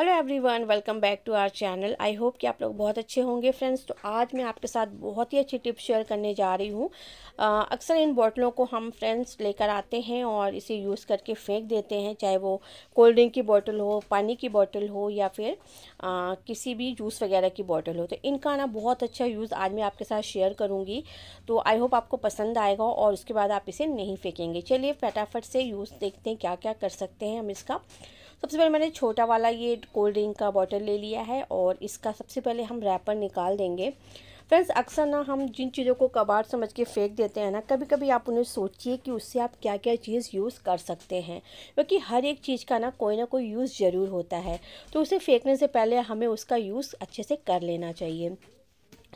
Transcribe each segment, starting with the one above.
hello everyone welcome back to our channel I hope कि आप लोग बहुत अच्छे होंगे फ्रेंड्स तो आज मैं आपके साथ बहुत ही अच्छी टिप शेयर करने जा रही हूँ अक्सर इन बोतलों को हम फ्रेंड्स लेकर आते हैं और इसे यूज़ करके फेंक देते हैं चाहे वो कोल्ड ड्रिंक की बोतल हो पानी की बोतल हो या फिर आ, किसी भी जूस वगैरह की बॉटल हो तो इनका ना बहुत अच्छा यूज़ आज मैं आपके साथ शेयर करूँगी तो आई होप आपको पसंद आएगा और उसके बाद आप इसे नहीं फेंकेंगे चलिए फटाफट से यूज़ देखते हैं क्या क्या कर सकते हैं हम इसका सबसे पहले मैंने छोटा वाला ये कोल्ड ड्रिंक का बॉटल ले लिया है और इसका सबसे पहले हम रैपर निकाल देंगे फ्रेंड्स अक्सर ना हम जिन चीज़ों को कबाड़ समझ के फेंक देते हैं ना कभी कभी आप उन्हें सोचिए कि उससे आप क्या क्या चीज़ यूज़ कर सकते हैं क्योंकि हर एक चीज़ का ना कोई ना कोई यूज़ ज़रूर होता है तो उसे फेंकने से पहले हमें उसका यूज़ अच्छे से कर लेना चाहिए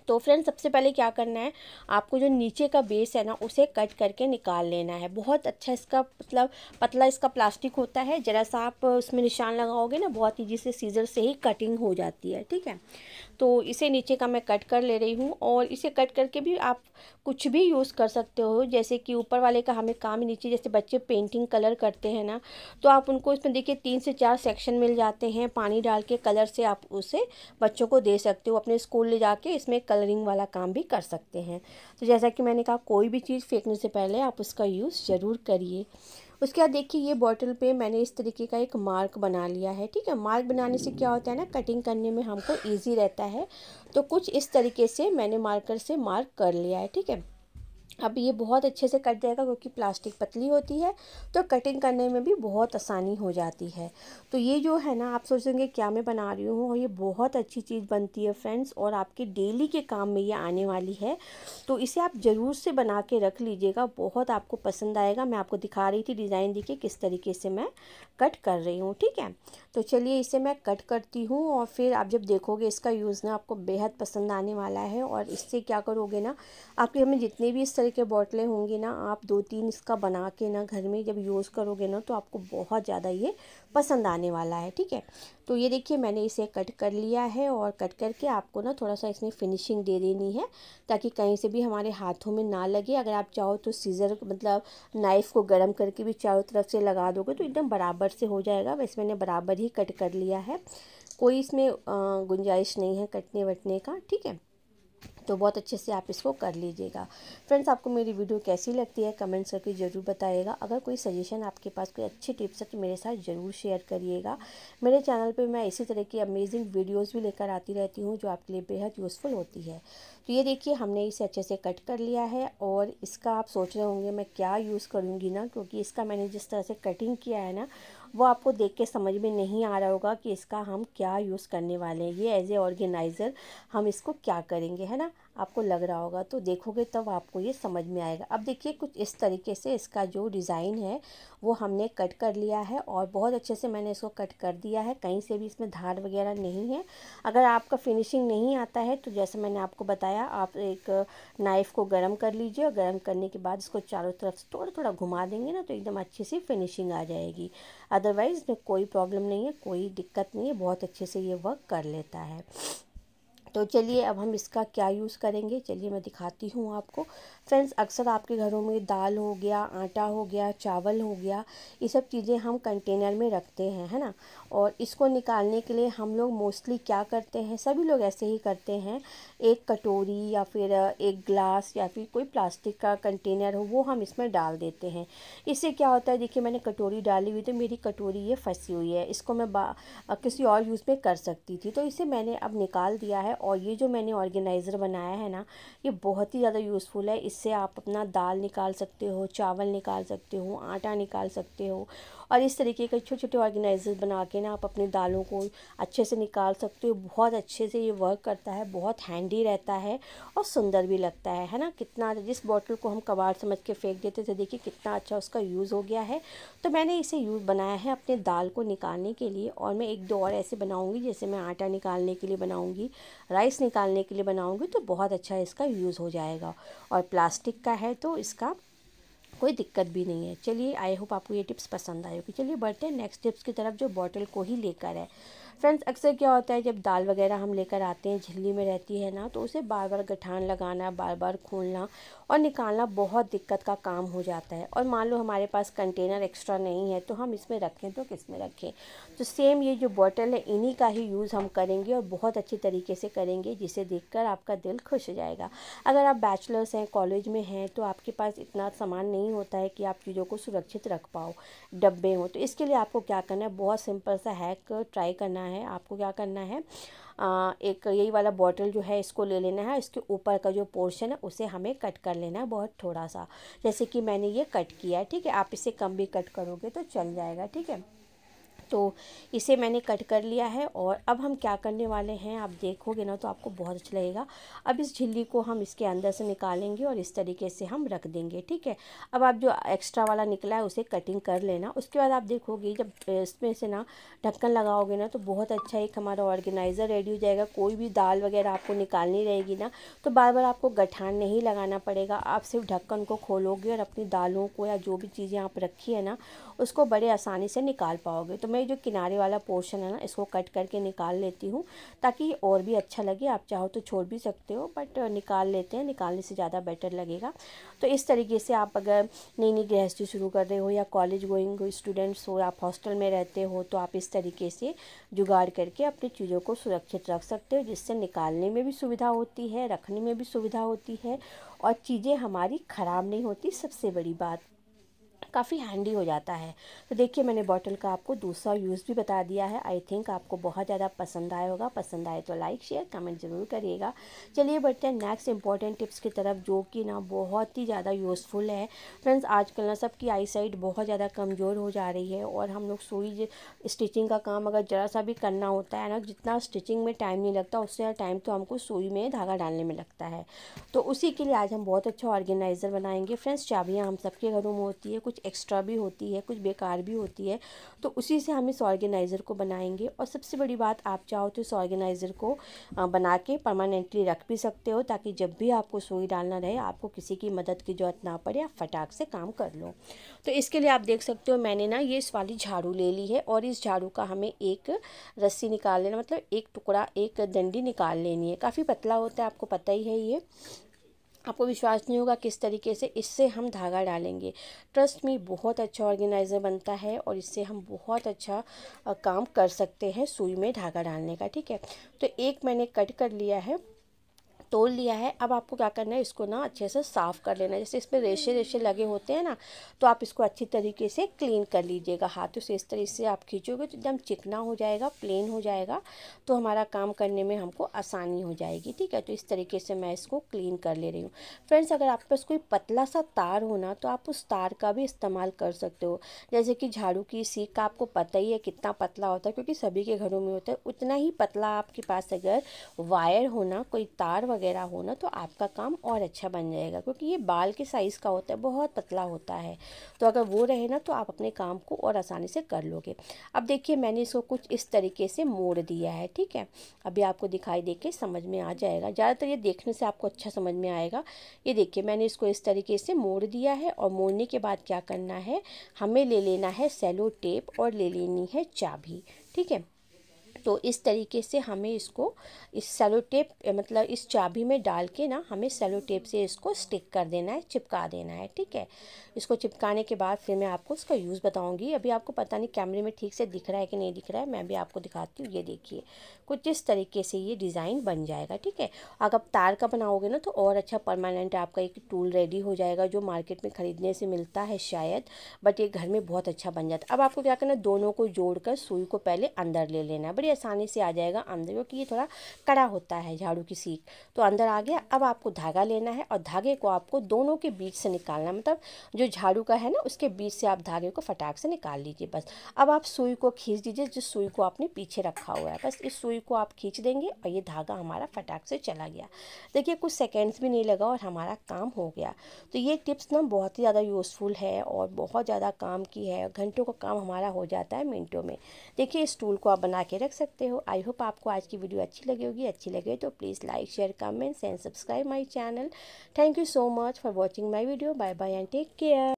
तो फ्रेंड सबसे पहले क्या करना है आपको जो नीचे का बेस है ना उसे कट करके निकाल लेना है बहुत अच्छा इसका मतलब पतला इसका प्लास्टिक होता है ज़रा सा आप उसमें निशान लगाओगे ना बहुत ईजी से सीजर से ही कटिंग हो जाती है ठीक है तो इसे नीचे का मैं कट कर ले रही हूँ और इसे कट करके भी आप कुछ भी यूज़ कर सकते हो जैसे कि ऊपर वाले का हमें काम नीचे जैसे बच्चे पेंटिंग कलर करते हैं ना तो आप उनको इसमें देखिए तीन से चार सेक्शन मिल जाते हैं पानी डाल के कलर से आप उसे बच्चों को दे सकते हो अपने स्कूल ले जाके इसमें कलरिंग वाला काम भी कर सकते हैं तो जैसा कि मैंने कहा कोई भी चीज़ फेंकने से पहले आप उसका यूज़ ज़रूर करिए उसके बाद देखिए ये बॉटल पे मैंने इस तरीके का एक मार्क बना लिया है ठीक है मार्क बनाने से क्या होता है ना कटिंग करने में हमको ईजी रहता है तो कुछ इस तरीके से मैंने मार्कर से मार्क कर लिया है ठीक है अब ये बहुत अच्छे से कट जाएगा क्योंकि प्लास्टिक पतली होती है तो कटिंग करने में भी बहुत आसानी हो जाती है तो ये जो है ना आप सोचेंगे क्या मैं बना रही हूँ और ये बहुत अच्छी चीज़ बनती है फ्रेंड्स और आपके डेली के काम में ये आने वाली है तो इसे आप ज़रूर से बना के रख लीजिएगा बहुत आपको पसंद आएगा मैं आपको दिखा रही थी डिज़ाइन देखिए किस तरीके से मैं कट कर रही हूँ ठीक है तो चलिए इसे मैं कट करती हूँ और फिर आप जब देखोगे इसका यूज़ ना आपको बेहद पसंद आने वाला है और इससे क्या करोगे ना आपके घर में जितने भी इस तरह के बॉटलें होंगी ना आप दो तीन इसका बना के ना घर में जब यूज़ करोगे ना तो आपको बहुत ज़्यादा ये पसंद आने वाला है ठीक है तो ये देखिए मैंने इसे कट कर लिया है और कट करके आपको ना थोड़ा सा इसमें फिनिशिंग दे देनी है ताकि कहीं से भी हमारे हाथों में ना लगे अगर आप चाहो तो सीज़र मतलब नाइफ़ को गर्म करके भी चारों तरफ से लगा दोगे तो एकदम बराबर से हो जाएगा वैसे मैंने बराबर ही ही कट कर लिया है कोई इसमें गुंजाइश नहीं है कटने वटने का ठीक है तो बहुत अच्छे से आप इसको कर लीजिएगा फ्रेंड्स आपको मेरी वीडियो कैसी लगती है कमेंट्स करके ज़रूर बताइएगा अगर कोई सजेशन आपके पास कोई अच्छी टिप्स है तो मेरे साथ ज़रूर शेयर करिएगा मेरे चैनल पे मैं इसी तरह की अमेजिंग वीडियोस भी लेकर आती रहती हूँ जो आपके लिए बेहद यूज़फुल होती है तो ये देखिए हमने इसे अच्छे से कट कर लिया है और इसका आप सोच रहे होंगे मैं क्या यूज़ करूँगी ना क्योंकि इसका मैंने जिस तरह से कटिंग किया है ना वो आपको देख के समझ में नहीं आ रहा होगा कि इसका हम क्या यूज़ करने वाले हैं ये एज ए ऑर्गेनाइज़र हम इसको क्या करेंगे है ना आपको लग रहा होगा तो देखोगे तब आपको ये समझ में आएगा अब देखिए कुछ इस तरीके से इसका जो डिज़ाइन है वो हमने कट कर लिया है और बहुत अच्छे से मैंने इसको कट कर दिया है कहीं से भी इसमें धार वगैरह नहीं है अगर आपका फिनिशिंग नहीं आता है तो जैसे मैंने आपको बताया आप एक नाइफ़ को गर्म कर लीजिए और गर्म करने के बाद इसको चारों तरफ से थोड़ा थोड़ा घुमा देंगे ना तो एकदम अच्छी सी फिनिशिंग आ जाएगी अदरवाइज़ में कोई प्रॉब्लम नहीं है कोई दिक्कत नहीं है बहुत अच्छे से ये वर्क कर लेता है तो चलिए अब हम इसका क्या यूज़ करेंगे चलिए मैं दिखाती हूँ आपको फ्रेंड्स अक्सर आपके घरों में दाल हो गया आटा हो गया चावल हो गया ये सब चीज़ें हम कंटेनर में रखते हैं है ना और इसको निकालने के लिए हम लोग मोस्टली क्या करते हैं सभी लोग ऐसे ही करते हैं एक कटोरी या फिर एक ग्लास या फिर कोई प्लास्टिक का कंटेनर हो वो हम इसमें डाल देते हैं इससे क्या होता है देखिए मैंने कटोरी डाली हुई तो मेरी कटोरी ये फंसी हुई है इसको मैं किसी और यूज़ में कर सकती थी तो इसे मैंने अब निकाल दिया है और ये जो मैंने ऑर्गेनाइज़र बनाया है ना ये बहुत ही ज़्यादा यूज़फुल है इससे आप अपना दाल निकाल सकते हो चावल निकाल सकते हो आटा निकाल सकते हो और इस तरीके के छोटे छोटे ऑर्गेनाइजर बना के ना आप अपने दालों को अच्छे से निकाल सकते हो बहुत अच्छे से ये वर्क करता है बहुत हैंडी रहता है और सुंदर भी लगता है है ना कितना जिस बॉटल को हम कबाड़ समझ के फेंक देते थे देखिए कितना अच्छा उसका यूज़ हो गया है तो मैंने इसे यूज़ बनाया है अपने दाल को निकालने के लिए और मैं एक दो और ऐसे बनाऊँगी जैसे मैं आटा निकालने के लिए बनाऊँगी राइस निकालने के लिए बनाऊँगी तो बहुत अच्छा इसका यूज़ हो जाएगा और प्लास्टिक का है तो इसका कोई दिक्कत भी नहीं है चलिए आई होप आपको ये टिप्स पसंद आए होगी चलिए बढ़ते हैं नेक्स्ट टिप्स की तरफ जो बॉटल को ही लेकर है फ्रेंड्स अक्सर क्या होता है जब दाल वगैरह हम लेकर आते हैं झिल्ली में रहती है ना तो उसे बार बार गठान लगाना बार बार खोलना और निकालना बहुत दिक्कत का काम हो जाता है और मान लो हमारे पास कंटेनर एक्स्ट्रा नहीं है तो हम इसमें रखें तो किस में रखें तो सेम ये जो बॉटल है इन्हीं का ही यूज़ हम करेंगे और बहुत अच्छे तरीके से करेंगे जिसे देख आपका दिल खुश हो जाएगा अगर आप बैचलर्स हैं कॉलेज में हैं तो आपके पास इतना सामान नहीं होता है कि आप चीज़ों को सुरक्षित रख पाओ डब्बे हों तो इसके लिए आपको क्या करना है बहुत सिंपल सा हैक ट्राई करना है आपको क्या करना है आ, एक यही वाला बॉटल जो है इसको ले लेना है इसके ऊपर का जो पोर्शन है उसे हमें कट कर लेना है बहुत थोड़ा सा जैसे कि मैंने ये कट किया है ठीक है आप इसे कम भी कट करोगे तो चल जाएगा ठीक है तो इसे मैंने कट कर लिया है और अब हम क्या करने वाले हैं आप देखोगे ना तो आपको बहुत अच्छा लगेगा अब इस झिल्ली को हम इसके अंदर से निकालेंगे और इस तरीके से हम रख देंगे ठीक है अब आप जो एक्स्ट्रा वाला निकला है उसे कटिंग कर लेना उसके बाद आप देखोगे जब इसमें से ना ढक्कन लगाओगे ना तो बहुत अच्छा एक हमारा ऑर्गेनाइज़र रेडी हो जाएगा कोई भी दाल वगैरह आपको निकालनी रहेगी ना तो बार बार आपको गठान नहीं लगाना पड़ेगा आप सिर्फ ढक्कन को खोलोगे और अपनी दालों को या जो भी चीज़ें आप रखी है ना उसको बड़े आसानी से निकाल पाओगे तो मैं जो किनारे वाला पोर्शन है ना इसको कट करके निकाल लेती हूँ ताकि और भी अच्छा लगे आप चाहो तो छोड़ भी सकते हो बट निकाल लेते हैं निकालने से ज़्यादा बेटर लगेगा तो इस तरीके से आप अगर नई नई गृहस्थी शुरू कर रहे हो या कॉलेज गोइंग स्टूडेंट्स हो आप हॉस्टल में रहते हो तो आप इस तरीके से जुगाड़ करके अपनी चीज़ों को सुरक्षित रख सकते हो जिससे निकालने में भी सुविधा होती है रखने में भी सुविधा होती है और चीज़ें हमारी ख़राब नहीं होती सबसे बड़ी बात काफ़ी हैंडी हो जाता है तो देखिए मैंने बॉटल का आपको दूसरा यूज़ भी बता दिया है आई थिंक आपको बहुत ज़्यादा पसंद आया होगा पसंद आए तो लाइक शेयर कमेंट ज़रूर करिएगा चलिए बढ़ते हैं नेक्स्ट इंपॉर्टेंट टिप्स की तरफ जो कि ना बहुत ही ज़्यादा यूज़फुल है फ्रेंड्स आजकल ना सबकी आई साइट बहुत ज़्यादा कमज़ोर हो जा रही है और हम लोग सुई स्टिचिंग का काम अगर ज़रा सा भी करना होता है ना जितना स्टिचिंग में टाइम नहीं लगता उससे टाइम तो हमको सुई में धागा डालने में लगता है तो उसी के लिए आज हम बहुत अच्छा ऑर्गेनाइज़र बनाएंगे फ्रेंड्स चाबियाँ हम सबके घरों में होती है कुछ एक्स्ट्रा भी होती है कुछ बेकार भी होती है तो उसी से हम इस ऑर्गेनाइज़र को बनाएंगे और सबसे बड़ी बात आप चाहो तो इस ऑर्गेनाइज़र को बना के परमानेंटली रख भी सकते हो ताकि जब भी आपको सुई डालना रहे आपको किसी की मदद की ज़रूरत ना पड़े आप फटाक से काम कर लो तो इसके लिए आप देख सकते हो मैंने ना ये इस वाली झाड़ू ले ली है और इस झाड़ू का हमें एक रस्सी निकाल लेना मतलब एक टुकड़ा एक डंडी निकाल लेनी है काफ़ी पतला होता है आपको पता ही है ये आपको विश्वास नहीं होगा किस तरीके से इससे हम धागा डालेंगे ट्रस्ट में बहुत अच्छा ऑर्गेनाइज़र बनता है और इससे हम बहुत अच्छा काम कर सकते हैं सुई में धागा डालने का ठीक है तो एक मैंने कट कर लिया है तोल लिया है अब आपको क्या करना है इसको ना अच्छे से साफ़ कर लेना है जैसे इस पर रेशे रेशे लगे होते हैं ना तो आप इसको अच्छी तरीके से क्लीन कर लीजिएगा हाथों से इस तरीके से आप खींचोगे तो एकदम चिकना हो जाएगा प्लेन हो जाएगा तो हमारा काम करने में हमको आसानी हो जाएगी ठीक है तो इस तरीके से मैं इसको क्लीन कर ले रही हूँ फ्रेंड्स अगर आपके पास कोई पतला सा तार हो ना तो आप उस तार का भी इस्तेमाल कर सकते हो जैसे कि झाड़ू की सीख का आपको पता ही है कितना पतला होता है क्योंकि सभी के घरों में होता है उतना ही पतला आपके पास अगर वायर होना कोई तार वगैरह वगैरह हो ना तो आपका काम और अच्छा बन जाएगा क्योंकि ये बाल के साइज़ का होता है बहुत पतला होता है तो अगर वो रहे ना तो आप अपने काम को और आसानी से कर लोगे अब देखिए मैंने इसको कुछ इस तरीके से मोड़ दिया है ठीक है अभी आपको दिखाई दे के समझ में आ जाएगा ज़्यादातर ये देखने से आपको अच्छा समझ में आएगा ये देखिए मैंने इसको इस तरीके से मोड़ दिया है और मोड़ने के बाद क्या करना है हमें ले लेना है सेलो टेप और ले लेनी है चाबी ठीक है तो इस तरीके से हमें इसको इस सेलो टेप मतलब इस चाबी में डाल के ना हमें सेलो टेप से इसको स्टिक कर देना है चिपका देना है ठीक है इसको चिपकाने के बाद फिर मैं आपको इसका यूज़ बताऊँगी अभी आपको पता नहीं कैमरे में ठीक से दिख रहा है कि नहीं दिख रहा है मैं भी आपको दिखाती हूँ ये देखिए कुछ इस तरीके से ये डिज़ाइन बन जाएगा ठीक है अगर आप तार का बनाओगे ना तो और अच्छा परमानेंट आपका एक टूल रेडी हो जाएगा जो मार्केट में ख़रीदने से मिलता है शायद बट ये घर में बहुत अच्छा बन जाता है अब आपको क्या करना दोनों को जोड़ सुई को पहले अंदर ले लेना बढ़िया आसानी से आ जाएगा अंदर क्योंकि ये थोड़ा कड़ा होता है झाड़ू की सीख तो अंदर आ गया अब आपको धागा लेना है और धागे को आपको दोनों के बीच से निकालना मतलब जो झाड़ू का है ना उसके बीच से आप धागे को फटाक से निकाल लीजिए बस अब आप सुई को खींच दीजिए जिस सुई को आपने पीछे रखा हुआ है बस इस सुई को आप खींच देंगे और ये धागा हमारा फटाक से चला गया देखिए कुछ सेकेंड्स भी नहीं लगा और हमारा काम हो गया तो ये टिप्स ना बहुत ही ज़्यादा यूज़फुल है और बहुत ज़्यादा काम की है घंटों का काम हमारा हो जाता है मिनटों में देखिए इस टूल को आप बना के रख सकते सकते हो आई होप आपको आज की वीडियो अच्छी लगी होगी अच्छी लगे तो please like share comments and subscribe my channel thank you so much for watching my video bye bye and take care